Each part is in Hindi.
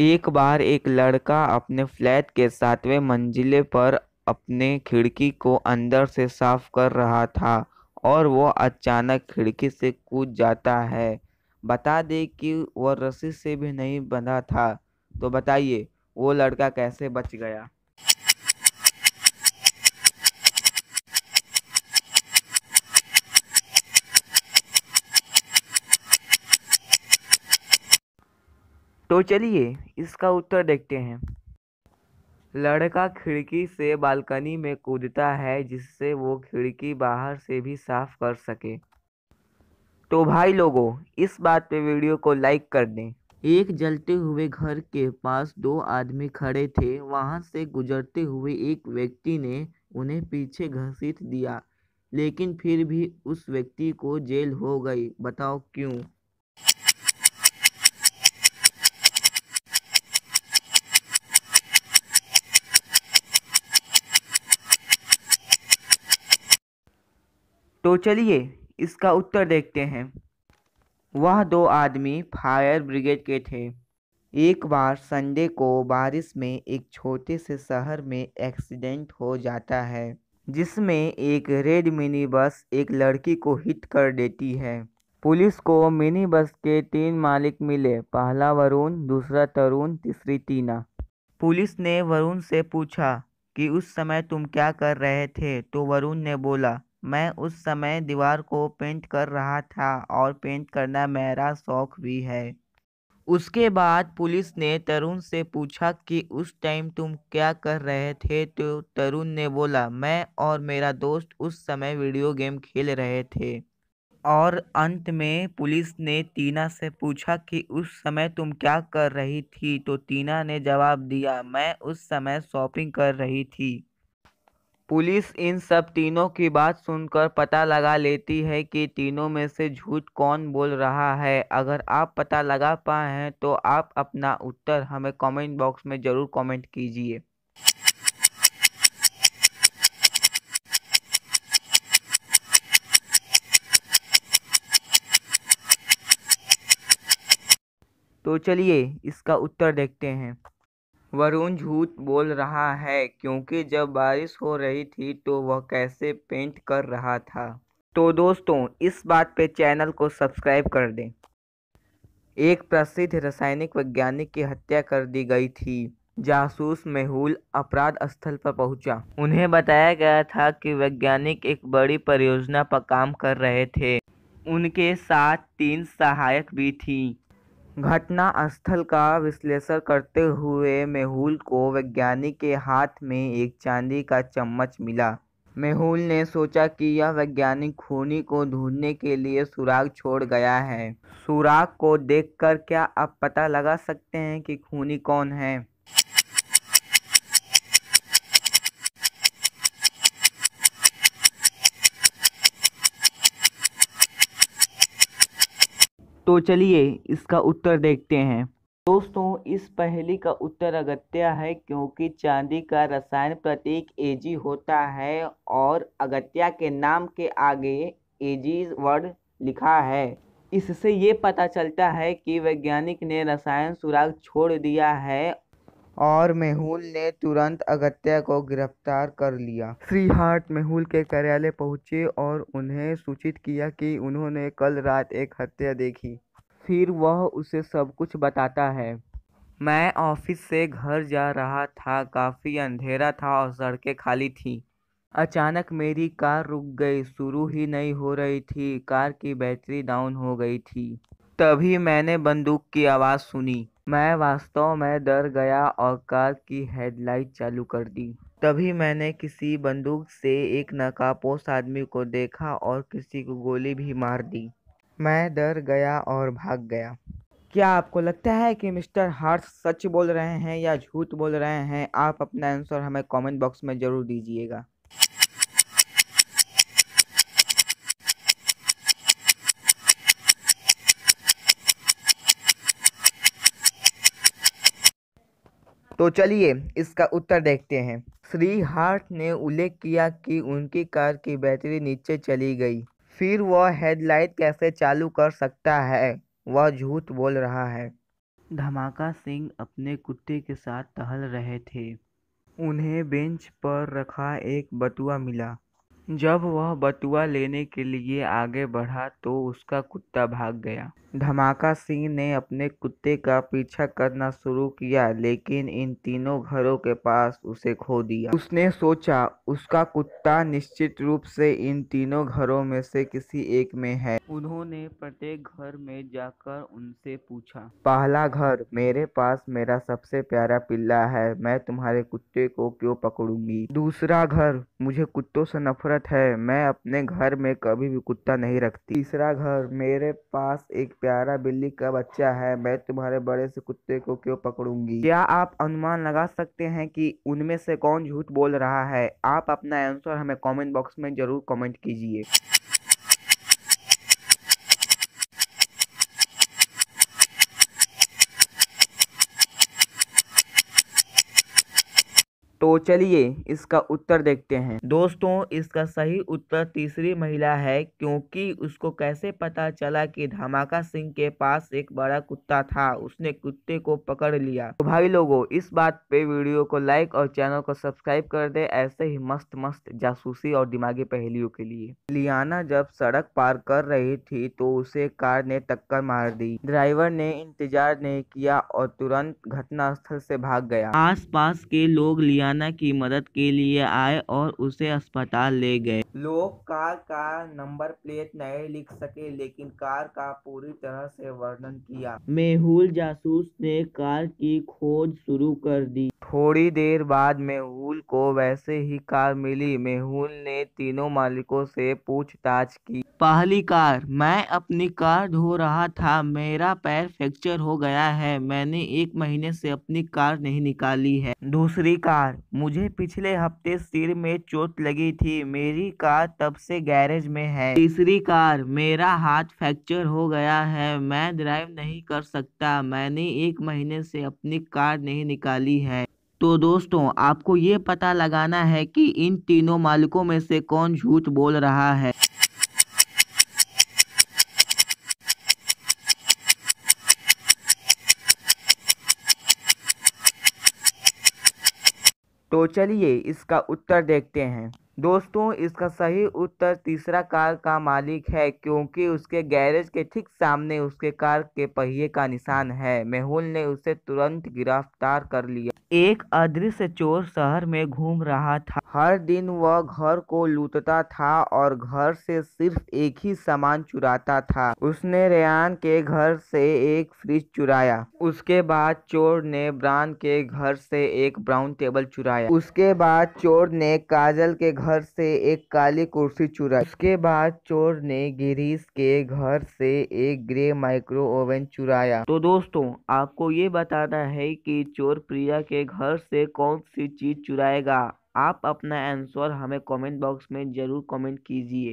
एक बार एक लड़का अपने फ्लैट के सातवें मंजिले पर अपने खिड़की को अंदर से साफ कर रहा था और वो अचानक खिड़की से कूद जाता है बता दें कि वह रस्सी से भी नहीं बंधा था तो बताइए वो लड़का कैसे बच गया तो चलिए इसका उत्तर देखते हैं लड़का खिड़की से बालकनी में कूदता है जिससे वो खिड़की बाहर से भी साफ कर सके तो भाई लोगों इस बात पे वीडियो को लाइक कर दें एक जलते हुए घर के पास दो आदमी खड़े थे वहां से गुजरते हुए एक व्यक्ति ने उन्हें पीछे घसीट दिया लेकिन फिर भी उस व्यक्ति को जेल हो गई बताओ क्यों तो चलिए इसका उत्तर देखते हैं वह दो आदमी फायर ब्रिगेड के थे एक बार संडे को बारिश में एक छोटे से शहर में एक्सीडेंट हो जाता है जिसमें एक रेड मिनी बस एक लड़की को हिट कर देती है पुलिस को मिनी बस के तीन मालिक मिले पहला वरुण दूसरा तरुण तीसरी टीना पुलिस ने वरुण से पूछा कि उस समय तुम क्या कर रहे थे तो वरुण ने बोला मैं उस समय दीवार को पेंट कर रहा था और पेंट करना मेरा शौक़ भी है उसके बाद पुलिस ने तरुण से पूछा कि उस टाइम तुम क्या कर रहे थे तो तरुण ने बोला मैं और मेरा दोस्त उस समय वीडियो गेम खेल रहे थे और अंत में पुलिस ने टीना से पूछा कि उस समय तुम क्या कर रही थी तो टीना ने जवाब दिया मैं उस समय शॉपिंग कर रही थी पुलिस इन सब तीनों की बात सुनकर पता लगा लेती है कि तीनों में से झूठ कौन बोल रहा है अगर आप पता लगा पाए हैं तो आप अपना उत्तर हमें कमेंट बॉक्स में ज़रूर कमेंट कीजिए तो चलिए इसका उत्तर देखते हैं वरुण झूठ बोल रहा है क्योंकि जब बारिश हो रही थी तो वह कैसे पेंट कर रहा था तो दोस्तों इस बात पे चैनल को सब्सक्राइब कर दें एक प्रसिद्ध रासायनिक वैज्ञानिक की हत्या कर दी गई थी जासूस मेहुल अपराध स्थल पर पहुंचा उन्हें बताया गया था कि वैज्ञानिक एक बड़ी परियोजना पर काम कर रहे थे उनके साथ तीन सहायक भी थीं घटना स्थल का विश्लेषण करते हुए मेहुल को वैज्ञानिक के हाथ में एक चांदी का चम्मच मिला मेहुल ने सोचा कि यह वैज्ञानिक खूनी को ढूंढने के लिए सुराग छोड़ गया है सुराग को देखकर क्या आप पता लगा सकते हैं कि खूनी कौन है तो चलिए इसका उत्तर देखते हैं दोस्तों इस पहली का उत्तर अगत्या है क्योंकि चांदी का रसायन प्रतीक एजी होता है और अगत्या के नाम के आगे एजी वर्ड लिखा है इससे ये पता चलता है कि वैज्ञानिक ने रसायन सुराग छोड़ दिया है और मेहुल ने तुरंत अगत्या को गिरफ्तार कर लिया श्री हार्ट मेहुल के कार्यालय पहुंचे और उन्हें सूचित किया कि उन्होंने कल रात एक हत्या देखी फिर वह उसे सब कुछ बताता है मैं ऑफिस से घर जा रहा था काफ़ी अंधेरा था और सड़कें खाली थीं अचानक मेरी कार रुक गई शुरू ही नहीं हो रही थी कार की बैटरी डाउन हो गई थी तभी मैंने बंदूक की आवाज़ सुनी मैं वास्तव में डर गया और कार की हेडलाइट चालू कर दी तभी मैंने किसी बंदूक से एक नकाबपोश आदमी को देखा और किसी को गोली भी मार दी मैं डर गया और भाग गया क्या आपको लगता है कि मिस्टर हार्स सच बोल रहे हैं या झूठ बोल रहे हैं आप अपना आंसर हमें कमेंट बॉक्स में ज़रूर दीजिएगा तो चलिए इसका उत्तर देखते हैं श्री हार्ट ने उल्लेख किया कि उनकी कार की बैटरी नीचे चली गई फिर वह हेडलाइट कैसे चालू कर सकता है वह झूठ बोल रहा है धमाका सिंह अपने कुत्ते के साथ टहल रहे थे उन्हें बेंच पर रखा एक बटुआ मिला जब वह बटुआ लेने के लिए आगे बढ़ा तो उसका कुत्ता भाग गया धमाका सिंह ने अपने कुत्ते का पीछा करना शुरू किया लेकिन इन तीनों घरों के पास उसे खो दिया उसने सोचा उसका कुत्ता निश्चित रूप से इन तीनों घरों में से किसी एक में है उन्होंने प्रत्येक घर में जाकर उनसे पूछा पहला घर मेरे पास मेरा सबसे प्यारा पिल्ला है मैं तुम्हारे कुत्ते को क्यों पकड़ूंगी दूसरा घर मुझे कुत्तों से नफरत है मैं अपने घर में कभी भी कुत्ता नहीं रखती तीसरा घर मेरे पास एक प्यारा बिल्ली का बच्चा है मैं तुम्हारे बड़े से कुत्ते को क्यों पकड़ूंगी क्या आप अनुमान लगा सकते हैं कि उनमें से कौन झूठ बोल रहा है आप अपना आंसर हमें कमेंट बॉक्स में जरूर कमेंट कीजिए तो चलिए इसका उत्तर देखते हैं दोस्तों इसका सही उत्तर तीसरी महिला है क्योंकि उसको कैसे पता चला कि धमाका सिंह के पास एक बड़ा कुत्ता था उसने कुत्ते को पकड़ लिया तो भाई लोगों इस बात पे वीडियो को लाइक और चैनल को सब्सक्राइब कर दे ऐसे ही मस्त मस्त जासूसी और दिमागी पहेलियों के लिए लियाना जब सड़क पार कर रही थी तो उसे कार ने टक्कर मार दी ड्राइवर ने इंतजार नहीं किया और तुरंत घटनास्थल से भाग गया आस के लोग लियाना खुराना की मदद के लिए आए और उसे अस्पताल ले गए लोग कार का नंबर प्लेट नहीं लिख सके लेकिन कार का पूरी तरह से वर्णन किया मेहुल जासूस ने कार की खोज शुरू कर दी थोड़ी देर बाद मेहुल को वैसे ही कार मिली मेहुल ने तीनों मालिकों से पूछताछ की पहली कार मैं अपनी कार धो रहा था मेरा पैर फ्रैक्चर हो गया है मैंने एक महीने से अपनी कार नहीं निकाली है दूसरी कार मुझे पिछले हफ्ते सिर में चोट लगी थी मेरी कार तब से गैरेज में है तीसरी कार मेरा हाथ फ्रैक्चर हो गया है मैं ड्राइव नहीं कर सकता मैंने एक महीने से अपनी कार नहीं निकाली है तो दोस्तों आपको ये पता लगाना है कि इन तीनों मालिकों में से कौन झूठ बोल रहा है तो चलिए इसका उत्तर देखते हैं दोस्तों इसका सही उत्तर तीसरा कार का मालिक है क्योंकि उसके गैरेज के ठीक सामने उसके कार के पहिए का निशान है मेहुल ने उसे तुरंत गिरफ्तार कर लिया एक अदृश्य चोर शहर में घूम रहा था हर दिन वह घर को लूटता था और घर से सिर्फ एक ही सामान चुराता था उसने रेयान के घर से एक फ्रिज चुराया उसके बाद चोर ने ब्रांड के घर से एक ब्राउन टेबल चुराया उसके बाद चोर ने काजल के घर से एक काली कुर्सी चुराई उसके बाद चोर ने गिरीश के घर से एक ग्रे माइक्रो ओवन चुराया तो दोस्तों आपको ये बताना है कि चोर प्रिया के घर से कौन सी चीज चुराएगा आप अपना आंसर हमें कमेंट बॉक्स में ज़रूर कमेंट कीजिए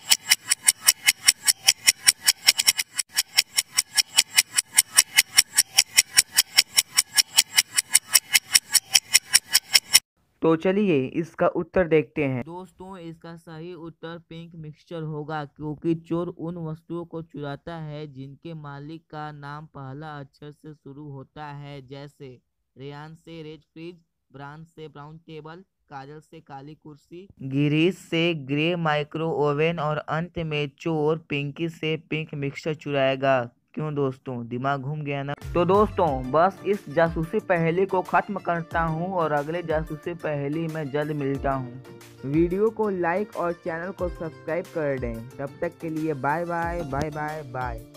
तो चलिए इसका उत्तर देखते हैं दोस्तों इसका सही उत्तर पिंक मिक्सचर होगा क्योंकि चोर उन वस्तुओं को चुराता है जिनके मालिक का नाम पहला अक्षर से शुरू होता है जैसे रेहान से रेड फ्रिज ब्रांड से ब्राउन टेबल काजल से काली कुर्सी गिरीश से ग्रे माइक्रो ओवन और अंत में चोर पिंकी से पिंक मिक्सचर चुराएगा क्यों दोस्तों दिमाग घूम गया ना तो दोस्तों बस इस जासूसी पहेली को ख़त्म करता हूँ और अगले जासूसी पहेली में जल्द मिलता हूँ वीडियो को लाइक और चैनल को सब्सक्राइब कर दें तब तक के लिए bye bye bye bye bye